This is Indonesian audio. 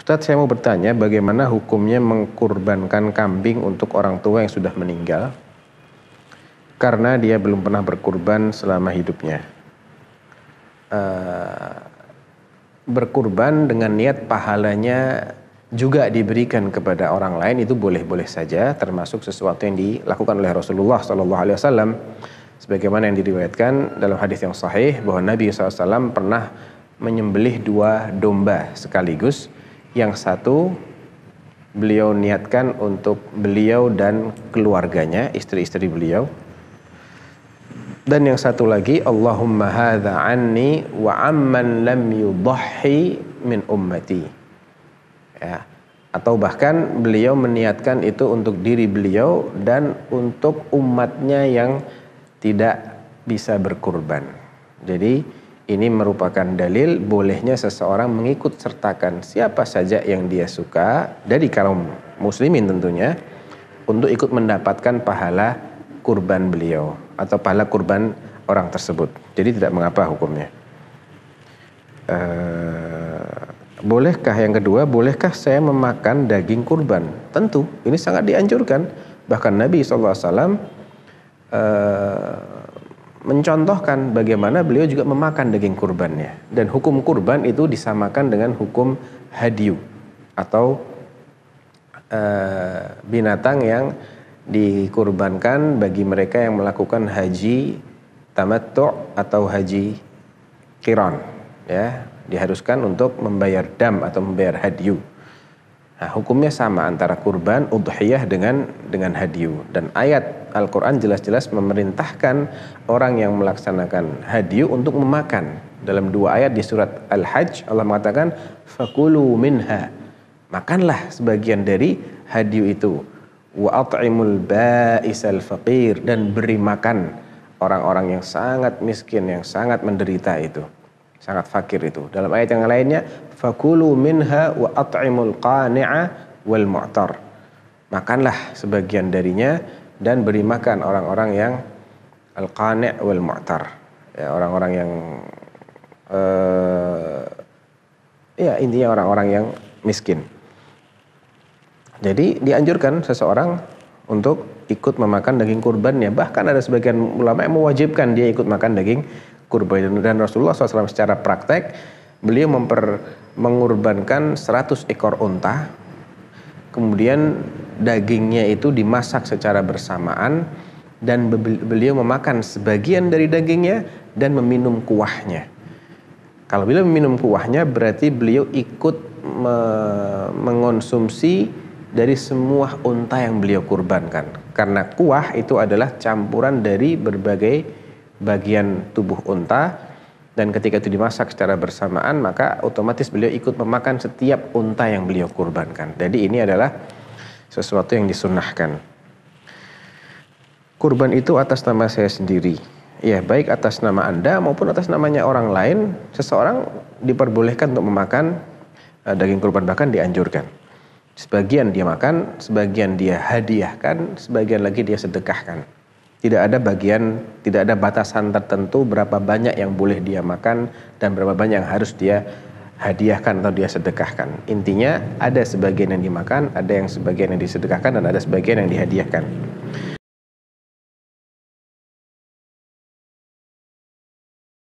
Ustadz saya mau bertanya bagaimana hukumnya mengkurbankan kambing untuk orang tua yang sudah meninggal karena dia belum pernah berkurban selama hidupnya. Uh, eh, berkurban dengan niat pahalanya juga diberikan kepada orang lain itu boleh-boleh saja termasuk sesuatu yang dilakukan oleh Rasulullah Shallallahu Alaihi Wasallam sebagaimana yang diriwayatkan dalam hadis yang sahih bahwa Nabi SAW pernah menyembelih dua domba sekaligus yang satu beliau niatkan untuk beliau dan keluarganya, istri-istri beliau. Dan yang satu lagi, Allahumma hadza anni wa amman lam yudahhi min ummati. Ya. Atau bahkan beliau meniatkan itu untuk diri beliau dan untuk umatnya yang tidak bisa berkurban. Jadi ini merupakan dalil bolehnya seseorang mengikut sertakan siapa saja yang dia suka dari kaum muslimin tentunya untuk ikut mendapatkan pahala kurban beliau atau pahala kurban orang tersebut. Jadi tidak mengapa hukumnya. Uh, bolehkah yang kedua, bolehkah saya memakan daging kurban? Tentu, ini sangat dianjurkan. Bahkan Nabi SAW uh, eh, mencontohkan bagaimana beliau juga memakan daging kurbannya dan hukum kurban itu disamakan dengan hukum hadiu atau e, binatang yang dikurbankan bagi mereka yang melakukan haji tamattu atau haji kiron ya diharuskan untuk membayar dam atau membayar hadiu Nah, hukumnya sama antara kurban udhiyah dengan dengan hadiu dan ayat Al-Qur'an jelas-jelas memerintahkan orang yang melaksanakan hadiu untuk memakan. Dalam dua ayat di surat Al-Hajj Allah mengatakan fakulu minha. Makanlah sebagian dari hadiu itu. Wa at'imul ba'isal faqir dan beri makan orang-orang yang sangat miskin yang sangat menderita itu sangat fakir itu. Dalam ayat yang lainnya, fakulu minha wa at'imul qani'a wal mu'tar. Makanlah sebagian darinya dan beri makan orang-orang yang al qani' wal mu'tar. Ya, orang-orang yang uh, ya intinya orang-orang yang miskin. Jadi dianjurkan seseorang untuk ikut memakan daging kurbannya. Bahkan ada sebagian ulama yang mewajibkan dia ikut makan daging kurban dan Rasulullah SAW secara praktek beliau memper, mengorbankan 100 ekor unta kemudian dagingnya itu dimasak secara bersamaan dan beliau memakan sebagian dari dagingnya dan meminum kuahnya. Kalau beliau meminum kuahnya berarti beliau ikut me mengonsumsi dari semua unta yang beliau kurbankan. Karena kuah itu adalah campuran dari berbagai bagian tubuh unta dan ketika itu dimasak secara bersamaan maka otomatis beliau ikut memakan setiap unta yang beliau kurbankan. Jadi ini adalah sesuatu yang disunahkan. Kurban itu atas nama saya sendiri. Ya baik atas nama Anda maupun atas namanya orang lain seseorang diperbolehkan untuk memakan eh, daging kurban bahkan dianjurkan. Sebagian dia makan, sebagian dia hadiahkan, sebagian lagi dia sedekahkan. Tidak ada bagian, tidak ada batasan tertentu berapa banyak yang boleh dia makan dan berapa banyak yang harus dia hadiahkan atau dia sedekahkan. Intinya ada sebagian yang dimakan, ada yang sebagian yang disedekahkan dan ada sebagian yang dihadiahkan.